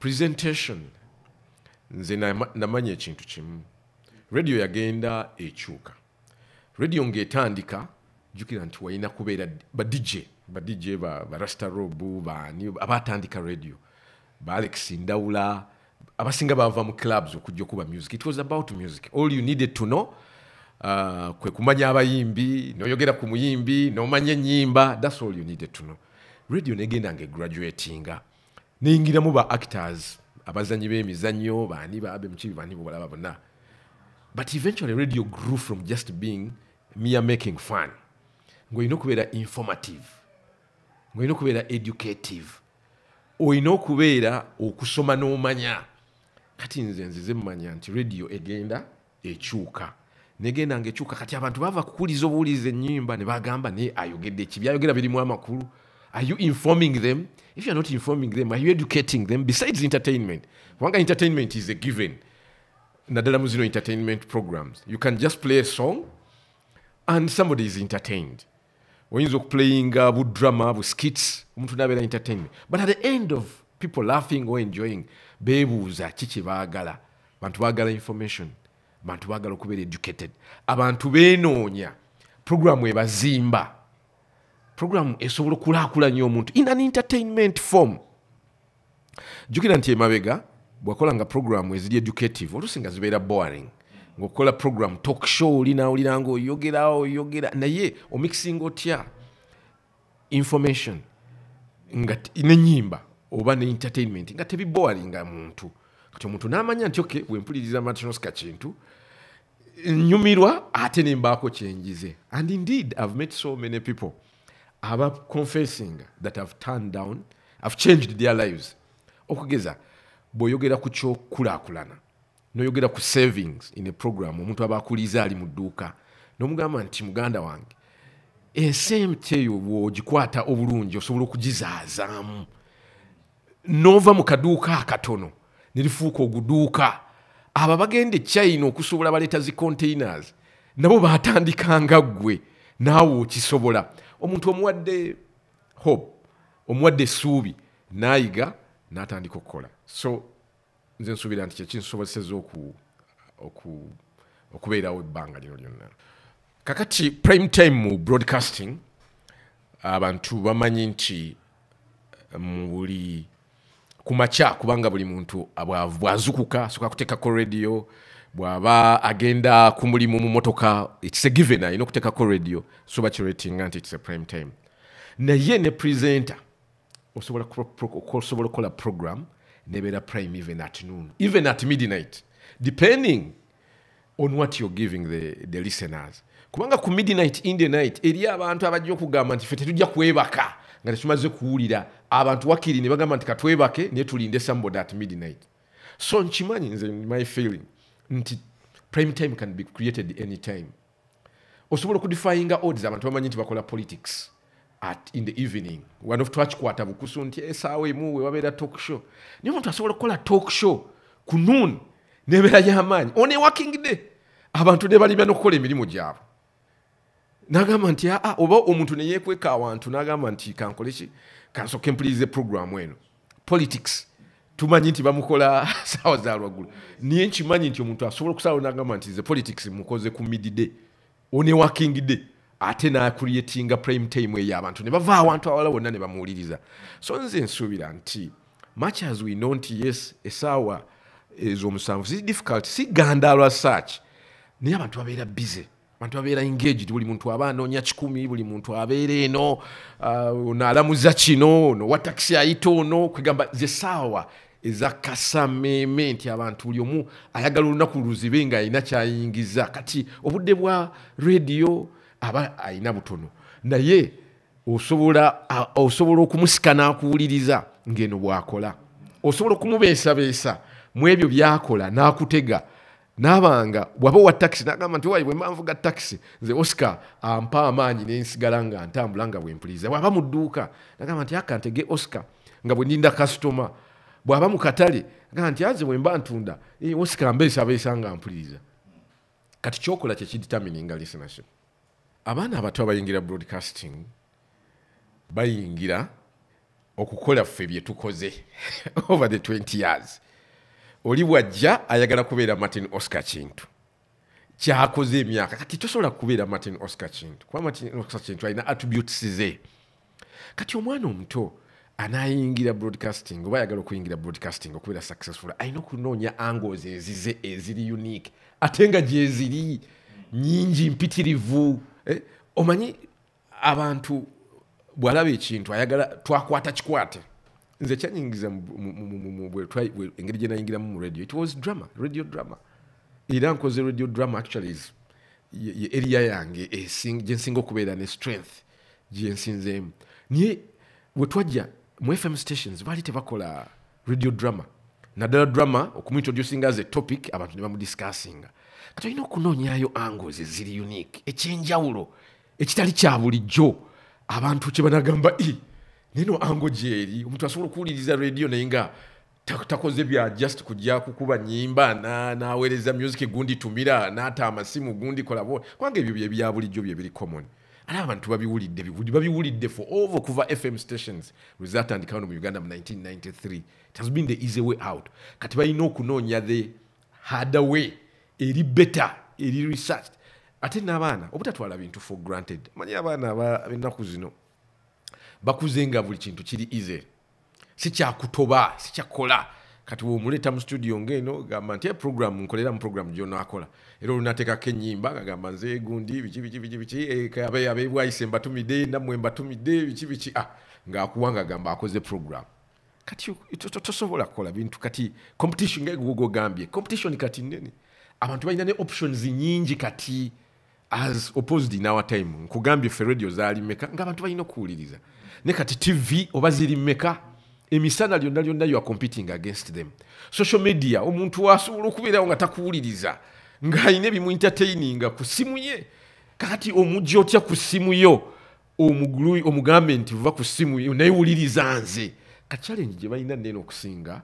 presentation nze namanya ekintu kimu radio yagenda ekyuka radio ng'etandika jjukira nti walina kubeera badj badj barastarobu baani abatandika radio ba alex ndawula abasinga bava mu clubs okujja okuba music it was about music all you needed to know uh, kwe kumanya abayimbi noyogera ku muyimbi nomanya enyimba thats all you needed to know radio negenda ngegraduatinga neyingiramu ba actors abazanyi b'emizanyo baani babe mukibi baani bubalaba bonna but eventually radio grew from just being mere making fun ngaolina okubeera informative ngaolina okubeera educative olina okubeera okusoma n'omanya kati nze nzize mumanya nti radio egenda ekyuka negenda ngaekyuka kati abantu bava kukuliza obuwuliriza ennyimba ne bagamba naye ayogedde ekibi ayogera birimu amakulu Are you informing them? If you're not informing them, are you educating them? Besides entertainment, Wanga entertainment is a given. Nadala Muzino entertainment programs. You can just play a song and somebody is entertained. oyinza okuplayinga bu drama bu skits omuntu entertainment but at the end of people laughing or enjoying beebuuza ki kye baagala bantu baagala information bantu baagala educated abantu beenoonya puroguramu zimba. programu esobola okulaakulanya omuntu in an entertainment form jjukira nti emabega bwakolanga programu eziri educative olusi nga zibeera boaring ngaokola programu talkshow olinaawulira ngaoyogera oyogera naye omikising otya information nga nenyimba oba ne entertainment nga tebiboaringa muntu kati omuntu n'amanya nti oke bwempuliriza matinosika kintu nyumirwa ate nembaako kyenjize and indeed ive met so many people aba confessing that have turned down have changed their lives okugeza bwoyogera ku kyokulaakulana noyogera ku savings in a program omuntu aba akuliiza ali mu dduuka nomugamba nti muganda wange ensmt eyo bwogikwata obulungi osobola okugizaazaamu nova mu kaduuka akatono nelifuuka oguduuka abo bagenda ecyina okusobola baleeta zi containers nabo batandikanga ggwe naawe okisobola na omuntu omuwadde hope omuwadde essuubi naayiga natandika okukola so nze nsuubira nti kyekinsobozeseza okubeerawo ebbanga lino lyonna kakati prime time mu broadcasting abantu bamanyi nti eh, mu buli ku makya kubanga buli muntu bwazukuka soka kuteekako radio bwaba agenda ku mulimu mu motoka ekisegiven ayina okuteekako radio soba kiratinga nti its prime time naye ne presenter osobola okukola program nebeera prime even at noon even at midnight depending on what youare giving the, the listeners kubanga ku midnight in the night eri abantu abajja okugamba nti fe tetujja kwebaka nga tekimaze kuwulira abantu wakiri ne bagamba nti katwebake naye tulinde sambod at midnight so nkimanyi nze my feeling nti prime time can be created any time osobola okudifyinga odds abantu bamanyi nti bakola politics at in the evening one wano twakikwata bukusu nti esaawa eh, emu we wabeera talk show naye omuntu asobola okukola talk show ku noon nebeera y'amaanyi one working day abantu ne balibya n'okukola emirimu gyabwe nagamba nti aa ah, ah, oba omuntu neyeekweka awantu nagamba nti kankoleki kansoke mpulirize programu eno politics tumanyi nti bamukola saawa za lwaggulu niye nkimanyi nti omuntu asobola okusalawo nagamba nti ze politics mukoze ku midday one working day ate nakuriatinga prime time eyo abantu ne bava awantu awala wonna ne bamuwuliriza so nze nsuubira nti much as we know nti yes esaawa ez'omusanvu si difficult si gandalwa search naye abantu babeera busy abantu babeera engaged buli muntu aba anoonya kikumi buli muntu abeera eno uh, onaalamuza kino ono wa taxi ayita ono kwegamba zesaawa ezakasameme nti abantu buli omu ayagala olunaku luzibe nga alina kyayingiza kati obudde bwa rediyo aba ayina butono naye osobola okumusika n'akuwuliriza ngaeno bwakola osobola okumubeesabeesa mu ebyo byakola n'akutega nabanga waba wa takisi nagamba nti wai bwembanvuga takisi nze osika ampa amaanyi nensigala nga ntambula nga bwempuliriza waba mu dduuka nagamba nti akantege osika nga bwe ndinda kasitoma bwaba mukatale nti aze bwemba ntunda eh, osikambeesa beesanga mpuliriza kati kyokola kyekiditamininga listenership abaana abato abayingira broadcasting bayingira okukola ffe byetukoze over the 20 years oli bwajja ayagala kubeera martin oscar kintu kyakoze emyaka kati tosobola kubeera martin oscar kintu kuba martin oscar kintu alina attributes ze kati omwana omuto anayingira broadcasting oba ayagala okuyingira broadcasting okubeera successful alina okunoonya angoes ezize eziri unique ate nga gyeziri nyingi mpitirivu eh, omanyi abantu bwalaba ekintu ayagala twakwata kikwate nze kyanyingiza engeri gyenayingiramu mu radio it was drama radio drama era nkoze radio drama actually is eriya yange gyensinga okubeera ne strength gyensinzeemu naye wetwajja mu fm stations baali tebakola radio drama naddala drama okumuintroducing as a topic abantu ne bamudiscasinga kati olina okunoonyayo angles eziri unique ekyenjawulo ekitali kya bulijjo abantu kye banagamba e nino ango gyeri omuntu asobola okuwuliriza radio naye nga takoze bya just kujja kukuba nyimba naweereza music gundi tumira nata amasimu gundi kolabo kubanga ebyo bye bya bulijjo bye biri common era abantu babiwulidde bibuli babiwulidde for over kuva fm stations lwezatandikawo mu uganda mu 1993 it has been the easy way out kati balina okunoonya the harder way eri better eri researched ate n'abaana obutatwala bintu for granted manyi abaana abennaku zino bakuze nga buli kintu kiri easy si kyakutoba si kyakola kati bwomuleeta mu studio ngaeno gamba nti eh, program nkolera mu program gyono akola era olunateekako enyimba gagamba nze gundi biki biki biki biki eh, abebwayise mbatumidde nammwe mbatumidde biki biki ah ngaakuwa nga gamba akoze program kati tosobola kukola bintu kati competition ngaegogogambye competition kati nnene abantu balina ne options nyingi kati as opposed in our time nkugambye ffe radio zaalimeka ngaabantu balina okuwuliriza ne kati tv oba zirimeka emisana lyonna lyonna youare competing against them social media omuntu wasobola okubeerawo nga takuwuliriza ng'alina ebimuintertaininga ku simu ye kati omujja otya ku simu yo omugambe nti vuba ku simu yo nayewuliriza nze kachallenge gye balina nene okusinga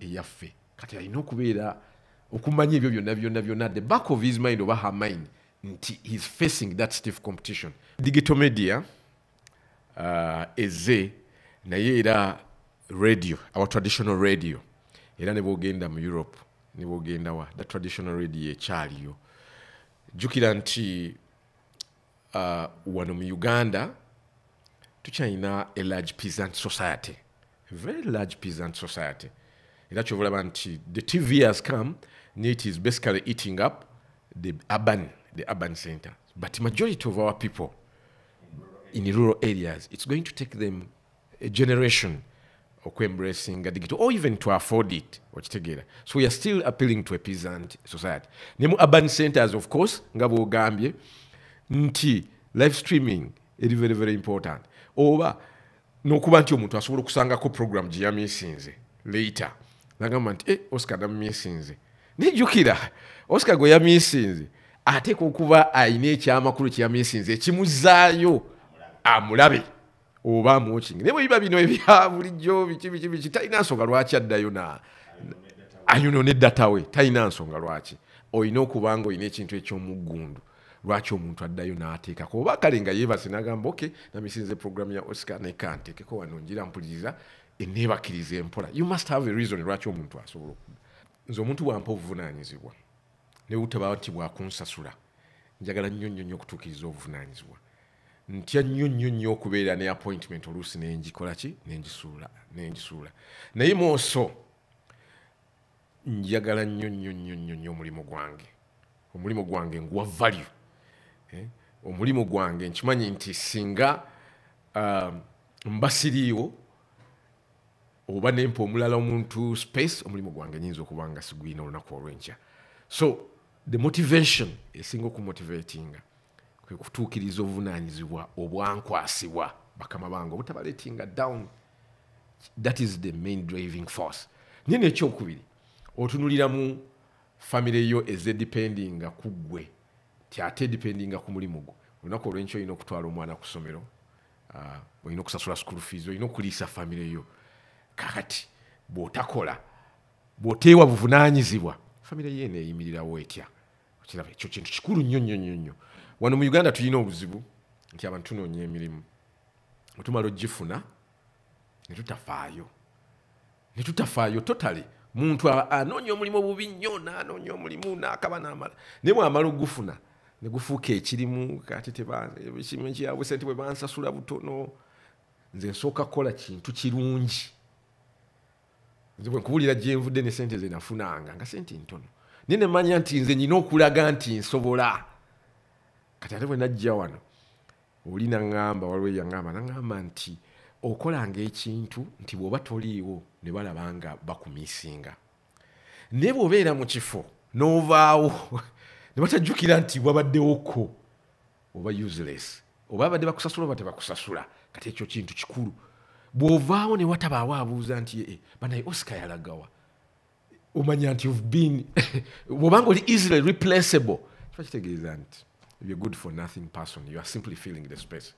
eyaffe kati alina okubeera okumanya ebyo byonna byonna byonna the back of his mind oba her mind nti heis facing that stiff competition digital media uh, eze naye era radio our traditional radio era nebwogenda mu europe nebwogenda wa the traditional radio ekyaliyo jukira nti uh, wano mu uganda tukyalina a large peasant society very large peasant society era kyobulaba nti the tv has come nit is basically eating up the urban, the urban center but majority of our people in rural areas it's going to take them a generation okwembracing digital or even to afford it okitegeera so weare still appealing to a peasant society ne mu urban centers of course nga bwogambye nti life streaming eri very very important oba nokuba nti omuntu asobola okusangako program gye yamisinze later nagamba nti e eh, osca namumisinze nejjukira osca gwe yamisinze ateeka okuba ayina ekyamakulu kyeyamisinze ekimuzaayo amulabe, amulabe. oba mwokinga naye bwebiba bino ebya bulijjo biki biki biki talina nsonga lwaki addayo ayononeddata ah, we talina nsonga lwaki olina okuba nga olina ekintu ekyomuggundu lwaki omuntu addayo n'ateekako oba kale nga yeebase nagamba oke namisinze programu ya osica neka nteekeko wano ngira mpuliriza eneebakiriza empola you must have a reason lwaki omuntu asobola okudda nze omuntu wampa obuvunaanyizibwa newutabawa nti bwakunsasula njagala nnyo nnyo nnyo okutuukiriza obuvunaanyizibwa ntya nnyo nnyo nnyo okubeera ne appointment oluusi nenjikolaki nenjisuula nenjisuula naye mwoso njagala nnyo nnyo nnyo nnyo nnyo omulimu gwange omulimu gwange nguwa valu eh? omulimu gwange nkimanyi nti singa um, mba siriiwo oba nempa omulala omuntu space omulimu gwange nyinza okuba nga sigwina olunaku olwenkya so the motivation esinga okumotivatinga kutuukiriza obuvunaanyizibwa obwankwasibwa bakama bange obutabaletinga down that is the main driving force nyene ekyokubiri otunulira mu famire yo ezedipendinga ku ggwe ti ate edipendinga ku mulimu gwo olunaku olwenki olina okutwala omwana ku ssomero uh, olina okusasula school fees olina okuliisa famire yo kakati bw'otakola bw'oteewa buvunaanyizibwa famire yo eneeyimirirawo etya okiraba ekyo kintu kikulu nnyo nnyo nnyo nnyo wano mu uganda tulina obuzibu nti abantu tunoonya emirimu wetumala ogifuna ne tutafaayo ne tutafaayo totale muntu anoonya omulimu obubi nnyo naanoonya omulimu naakaba naamala naye bwamala ogufuna ne gufuuka ekirimu kati tekimu kyabwe sente bwe bansasula butono nze nsooka kukola kintu kirungi nze bwe nkubuulira gye nvudde ne sente ze nafunanga nga sente ntono naye nemanya nti nze nyina okulaga nti nsobola kati ate bwe najja wano oli naŋŋamba waliwo yaŋŋamba naŋŋamba nti okolanga ekintu nti bw'oba toliiwo ne balaba nga bakumiisinga naye bw'obeera mu kifo n'ovaawo ne batajjukira nti wabaddewokko oba useless oba abadde bakusasula oba tebakusasula kati ekyo kintu kikulu bw'ovaawo ne watabaawo abuuza nti e eh, eh, banaye eh, osica yalagawa omanya nti ovebeen bw'obanga oli easily replaceable kiba kitegeeza nti You're good for nothing person. You are simply filling the space.